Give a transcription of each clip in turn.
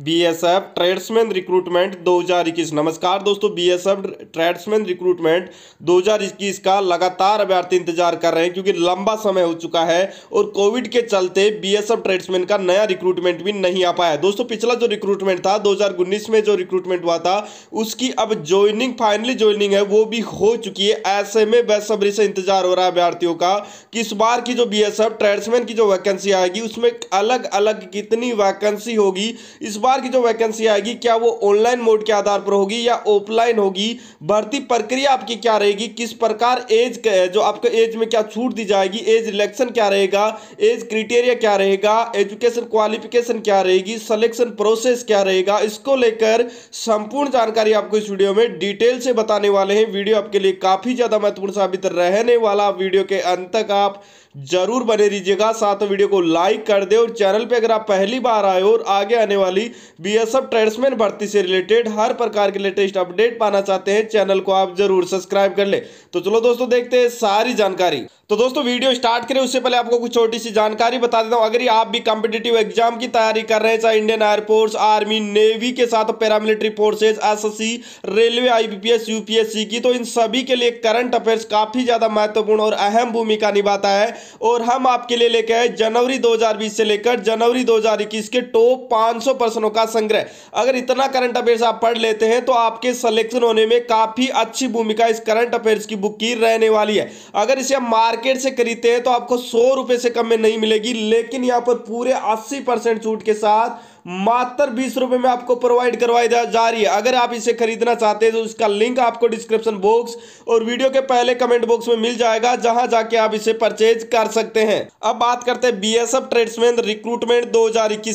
BSF tradesman recruitment 2021 नमस्कार दोस्तों BSF tradesman recruitment 2021 का लगातार अभ्यर्थी इंतजार कर रहे हैं क्योंकि लंबा समय हो चुका है और कोविड के चलते बीएसएफ ट्रेड्समैन का नया रिक्रूटमेंट भी नहीं आ पाया दोस्तों पिछला जो रिक्रूटमेंट था उन्नीस में जो रिक्रूटमेंट हुआ था उसकी अब ज्वाइनिंग फाइनली ज्वाइनिंग है वो भी हो चुकी है ऐसे में बेसब्री से इंतजार हो रहा है अभ्यर्थियों का कि इस बार की जो बी एस ट्रेड्समैन की जो वैकेंसी आएगी उसमें अलग अलग कितनी वैकेंसी होगी इस बार की जो वैकेंसी आएगी क्या वो ऑनलाइन मोड के आधार पर होगी या ऑफलाइन होगी भर्ती प्रक्रिया आपकी क्या रहेगी किस प्रकार एज जो आपको एज में क्या छूट दी जाएगी एज इलेक्शन क्या रहेगा एज क्रिटेरिया क्या रहेगा एजुकेशन क्वालिफिकेशन क्या रहेगी सिलेक्शन प्रोसेस क्या रहेगा इसको लेकर संपूर्ण जानकारी आपको इस वीडियो में डिटेल से बताने वाले हैं वीडियो आपके लिए काफ़ी ज़्यादा महत्वपूर्ण साबित रहने वाला वीडियो के अंत तक आप जरूर बने रहिएगा साथ वीडियो को लाइक कर दे और चैनल पे अगर आप पहली बार आए और आगे आने वाली बीएसएफ ट्रेड्समैन भर्ती से रिलेटेड हर प्रकार के लेटेस्ट अपडेट पाना चाहते हैं चैनल को आप जरूर सब्सक्राइब कर ले तो चलो दोस्तों देखते हैं सारी जानकारी तो दोस्तों वीडियो स्टार्ट करें उससे पहले आपको कुछ छोटी सी जानकारी बता देता हूं अगर आप भी कॉम्पिटेटिव एग्जाम की तैयारी कर रहे हैं चाहे इंडियन एयरफोर्स आर्मी नेवी के साथ paramilitary forces SSC railway IBPS UPSC की तो इन सभी के लिए करंट अफेयर्स काफी ज्यादा महत्वपूर्ण और अहम भूमिका निभाता है और हम आपके लिए लेके आए जनवरी 2020 से लेकर जनवरी 2021 के टॉप 500 परसेंट प्रश्नों का संग्रह अगर इतना करंट अफेयर्स आप पढ़ लेते हैं तो आपके सिलेक्शन होने में काफ़ी अच्छी भूमिका इस करंट अफेयर्स की बुक की रहने वाली है अगर इसे आप मार्केट से खरीदते हैं तो आपको सौ रुपए से कम में नहीं मिलेगी लेकिन यहां पर पूरे अस्सी छूट के साथ मात्र बीस रुपए में आपको प्रोवाइड करवाई जा रही है अगर आप इसे खरीदना चाहते हैं तो उसका लिंक आपको डिस्क्रिप्शन बॉक्स और वीडियो के पहले कमेंट बॉक्स में मिल जाएगा जहां जाके आप इसे परचेज कर सकते हैं अब बात करते हैं बी एस ट्रेड्समैन रिक्रूटमेंट दो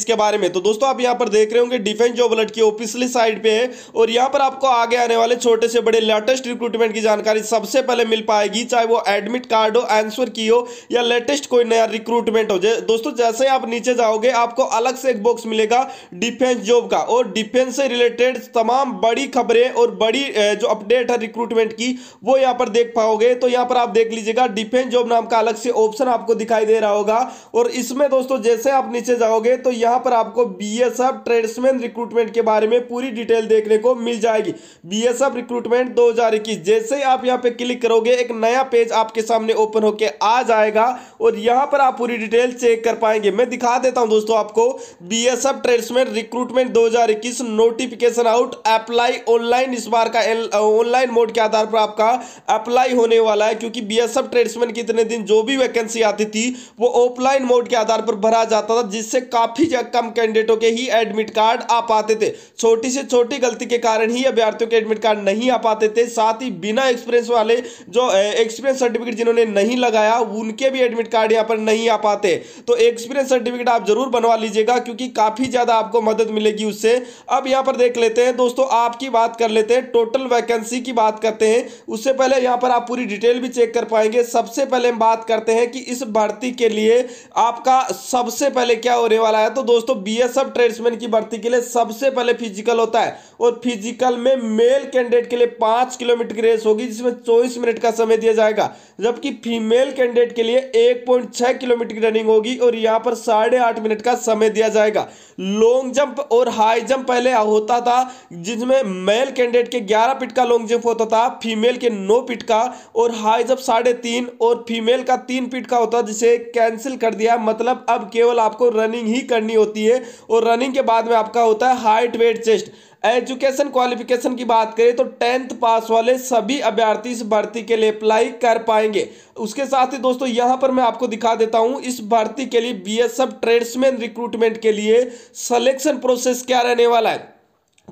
के बारे में तो दोस्तों आप यहां पर देख रहे होंगे डिफेंस जॉब अलर्ट की ऑफिसली साइड पे है और यहां पर आपको आगे आने वाले छोटे से बड़े लेटेस्ट रिक्रूटमेंट की जानकारी सबसे पहले मिल पाएगी चाहे वो एडमिट कार्ड हो एंसर की हो या लेटेस्ट कोई नया रिक्रूटमेंट हो दोस्तों जैसे आप नीचे जाओगे आपको अलग से एक बॉक्स मिलेगा का डिफेंस जॉब का और डिफेंस से रिलेटेड तमाम बड़ी खबरें और बड़ी जो अपडेट है रिक्रूटमेंट की वो यहाँ पर देख पाओगे तो यहाँ पर आप देख लीजिएगा डिफेंस जॉब नाम का अलग से ऑप्शन आपको दिखाई दे रहा होगा और इसमें दोस्तों जैसे आप नीचे जाओगे तो यहाँ पर आपको बी ट्रेड्समैन रिक्रूटमेंट के बारे में पूरी डिटेल देखने को मिल जाएगी बी रिक्रूटमेंट दो हजार इक्कीस जैसे आप यहाँ पर क्लिक करोगे एक नया पेज आपके सामने ओपन होकर आ जाएगा और यहाँ पर आप पूरी डिटेल चेक कर पाएंगे मैं दिखा देता हूँ दोस्तों आपको B S tradesman recruitment 2021 notification out apply online इस बार का ऑनलाइन मोड के आधार पर आपका अप्लाई होने वाला है क्योंकि बीएसएफ ट्रेड्समैन कितने दिन जो भी वैकेंसी आती थी वो ऑफलाइन मोड के आधार पर भरा जाता था जिससे काफ़ी कम कैंडिडेटों के ही एडमिट कार्ड आ पाते थे छोटी से छोटी गलती के कारण ही अभ्यर्थियों के एडमिट कार्ड नहीं आ पाते थे साथ ही बिना एक्सपीरियंस वाले जो एक्सपीरियंस सर्टिफिकेट जिन्होंने नहीं लगाया उनके भी एडमिट कार्ड यहाँ पर नहीं आ पाते तो एक्सपीरियंस सर्टिफिकेट आप जरूर बनवा लीजिएगा क्योंकि काफ़ी ज़्यादा आपको मदद मिलेगी उससे अब यहाँ पर देख लेते हैं दोस्तों आपकी बात कर लेते हैं टोटल वैकेंसी की बात करते हैं उससे पहले यहाँ पर आप पूरी डिटेल भी चेक कर पाएंगे सबसे पहले हम बात करते हैं कि इस भर्ती के लिए आपका सबसे पहले क्या होने वाला है तो दोस्तों बी एस एफ ट्रेड्समैन की भर्ती के लिए सबसे पहले फिजिकल होता है और फिजिकल में मेल कैंडिडेट के लिए पाँच किलोमीटर की रेस होगी जिसमें चौबीस मिनट का समय दिया जाएगा जबकि फीमेल कैंडिडेट के लिए एक पॉइंट छः किलोमीटर की रनिंग होगी और यहाँ पर साढ़े आठ मिनट का समय दिया जाएगा लॉन्ग जंप और हाई जंप पहले होता था जिसमें मेल कैंडिडेट के 11 पिट का लॉन्ग जंप होता था फीमेल के 9 पिट का और हाई जंप साढ़े तीन और फीमेल का तीन पिट का होता जिसे कैंसिल कर दिया मतलब अब केवल आपको रनिंग ही करनी होती है और रनिंग के बाद में आपका होता है height weight chest education qualification की बात करें तो टेंथ पास वाले सभी अभ्यर्थी इस भर्ती के लिए अप्लाई कर पाएंगे उसके साथ ही दोस्तों यहां पर मैं आपको दिखा देता हूं इस भर्ती के लिए B S F tradesman recruitment के लिए सलेक्शन प्रोसेस क्या रहने वाला है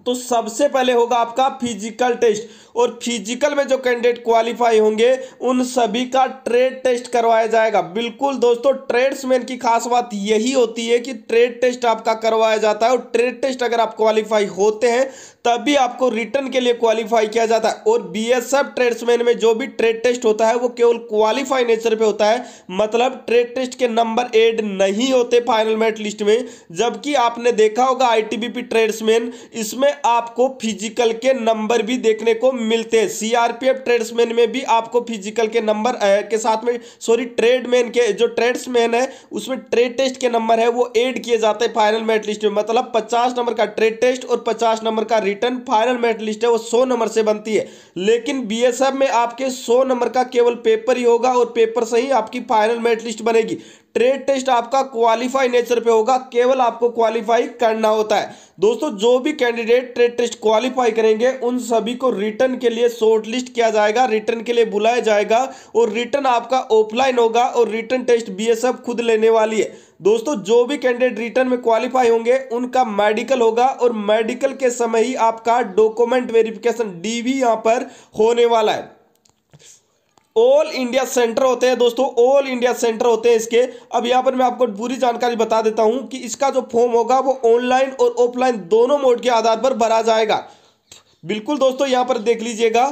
तो सबसे पहले होगा आपका फिजिकल टेस्ट और फिजिकल में जो कैंडिडेट क्वालिफाई होंगे उन सभी का ट्रेड टेस्ट करवाया जाएगा बिल्कुल दोस्तों ट्रेड्समैन की खास बात यही होती है कि ट्रेड टेस्ट आपका करवाया जाता है और ट्रेड टेस्ट अगर आप क्वालिफाई होते हैं तभी आपको रिटर्न के लिए क्वालिफाई किया जाता है और बी एस एफ ट्रेड्समैन में जो भी ट्रेड टेस्ट होता है वो केवल क्वालिफाई नेचर पे होता है मतलब ट्रेड टेस्ट के नंबर एड नहीं होते फाइनल मेरिट लिस्ट में जबकि आपने देखा होगा I T B P tradesman इसमें आपको फिजिकल के नंबर भी देखने को मिलते सीआरपीएफ ट्रेड्समैन में भी आपको फिजिकल के नंबर के साथ में सॉरी ट्रेडमैन के जो ट्रेड्समैन है उसमें ट्रेड टेस्ट के नंबर है वो एड किए जाते हैं फाइनल मेरिट लिस्ट में मतलब पचास नंबर का ट्रेड टेस्ट और पचास नंबर का रिटर्न फाइनल मेरिट लिस्ट है वो सौ नंबर से बनती है लेकिन बी में आपके सौ नंबर का केवल पेपर ही होगा और पेपर से ही आपकी फाइनल मेरिट लिस्ट बनेगी ट्रेड टेस्ट आपका क्वालिफाई नेचर पे होगा केवल आपको क्वालिफाई करना होता है दोस्तों जो भी कैंडिडेट ट्रेड टेस्ट क्वालिफाई करेंगे उन सभी को रिटर्न के लिए शॉर्ट लिस्ट किया जाएगा रिटर्न के लिए बुलाया जाएगा और रिटर्न आपका ऑफलाइन होगा और रिटर्न टेस्ट बीएसएफ खुद लेने वाली है दोस्तों जो भी कैंडिडेट रिटर्न में क्वालिफाई होंगे उनका मेडिकल होगा और मेडिकल के समय ही आपका डॉक्यूमेंट वेरिफिकेशन डी भी यहाँ पर होने वाला है ऑल इंडिया सेंटर होते हैं दोस्तों ऑल इंडिया सेंटर होते हैं इसके अब यहाँ पर मैं आपको पूरी जानकारी बता देता हूँ कि इसका जो फॉर्म होगा वो ऑनलाइन और ऑफलाइन दोनों मोड के आधार पर भरा जाएगा बिल्कुल दोस्तों यहाँ पर देख लीजिएगा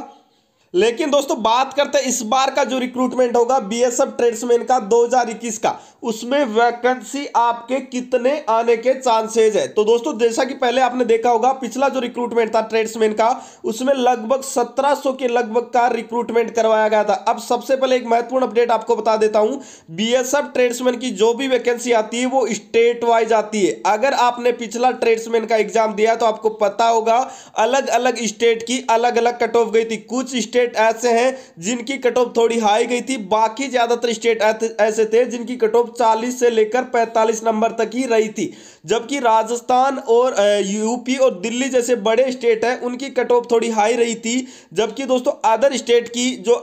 लेकिन दोस्तों बात करते हैं इस बार का जो रिक्रूटमेंट होगा बीएसएफ ट्रेड्समैन का 2021 का उसमें वैकेंसी आपके कितने आने के चांसेज है तो दोस्तों जैसा कि पहले आपने देखा होगा पिछला जो रिक्रूटमेंट था ट्रेड्समैन का उसमें लगभग 1700 के लगभग का रिक्रूटमेंट करवाया गया था अब सबसे पहले एक महत्वपूर्ण अपडेट आपको बता देता हूं बी ट्रेड्समैन की जो भी वैकेंसी आती है वो स्टेट वाइज आती है अगर आपने पिछला ट्रेड्समैन का एग्जाम दिया तो आपको पता होगा अलग अलग स्टेट की अलग अलग कट ऑफ गई थी कुछ स्टेट स्टेट ऐसे हैं जिनकी कट ऑफ थोड़ी हाई गई थी बाकी ज़्यादातर स्टेट ऐसे थे जिनकी कट ऑफ चालीस से लेकर पैंतालीस नंबर तक ही रही थी जबकि राजस्थान और यूपी और दिल्ली जैसे बड़े स्टेट हैं उनकी कट ऑफ थोड़ी हाई रही थी जबकि दोस्तों अदर स्टेट की जो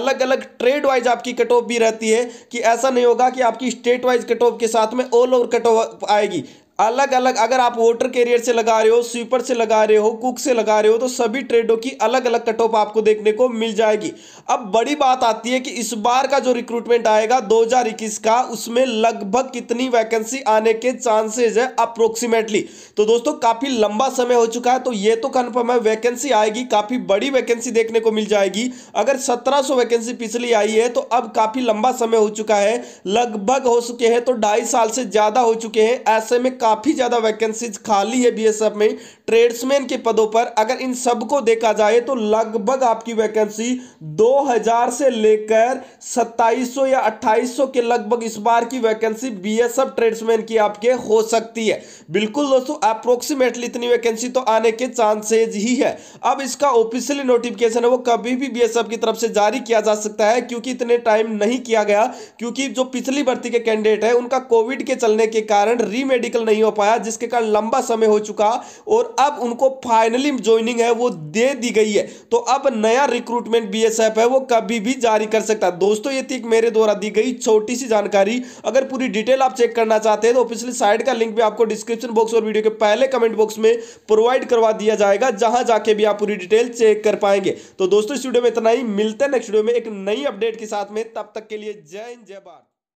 अलग अलग ट्रेड वाइज आपकी कट ऑफ भी रहती है कि ऐसा नहीं होगा कि आपकी स्टेट वाइज कट ऑफ के साथ में ऑल ओवर कट ऑफ आएगी अलग अलग अगर आप वोटर कैरियर से लगा रहे हो स्वीपर से लगा रहे हो कुक से लगा रहे हो तो सभी ट्रेडों की अलग अलग कट ऑफ आपको देखने को मिल जाएगी अब बड़ी बात आती है कि इस बार का जो रिक्रूटमेंट आएगा 2021 का उसमें लगभग कितनी वैकेंसी आने के चांसेज है अप्रोक्सीमेटली तो दोस्तों काफ़ी लंबा समय हो चुका है तो ये तो कन्फर्म है वैकेंसी आएगी काफ़ी बड़ी वैकेंसी देखने को मिल जाएगी अगर सत्रह वैकेंसी पिछली आई है तो अब काफ़ी लंबा समय हो चुका है लगभग हो चुके हैं तो ढाई साल से ज़्यादा हो चुके हैं ऐसे में काफ़ी ज़्यादा वैकेंसीज खाली है बीएसएफ में ट्रेड्समैन के पदों पर अगर इन सबको देखा जाए तो लगभग आपकी वैकेंसी 2000 से लेकर 2700 या 2800 के लगभग इस बार की वैकेंसी बीएसएफ ट्रेड्समैन की आपके हो सकती है बिल्कुल दोस्तों अप्रोक्सीमेटली इतनी वैकेंसी तो आने के चांसेज ही है अब इसका ऑफिशियली नोटिफिकेशन है वो कभी भी बी की तरफ से जारी किया जा सकता है क्योंकि इतने टाइम नहीं किया गया क्योंकि जो पिछली भर्ती के कैंडिडेट है उनका कोविड के चलने के कारण रीमेडिकल नहीं नहीं हो पाया जिसके कारण लंबा समय हो चुका और अब उनको फाइनली ज्वाइनिंग है वो दे दी गई है तो अब नया रिक्रूटमेंट बी है वो कभी भी जारी कर सकता है दोस्तों ये थी मेरे द्वारा दी गई छोटी सी जानकारी अगर पूरी डिटेल आप चेक करना चाहते हैं तो पिछली साइड का लिंक भी आपको डिस्क्रिप्शन बॉक्स और वीडियो के पहले कमेंट बॉक्स में प्रोवाइड करवा दिया जाएगा जहां जाके भी आप पूरी डिटेल चेक कर पाएंगे तो दोस्तों इस वीडियो में इतना ही मिलते हैं नेक्स्ट वीडियो में एक नई अपडेट के साथ में तब तक के लिए जय हिंद जय भारत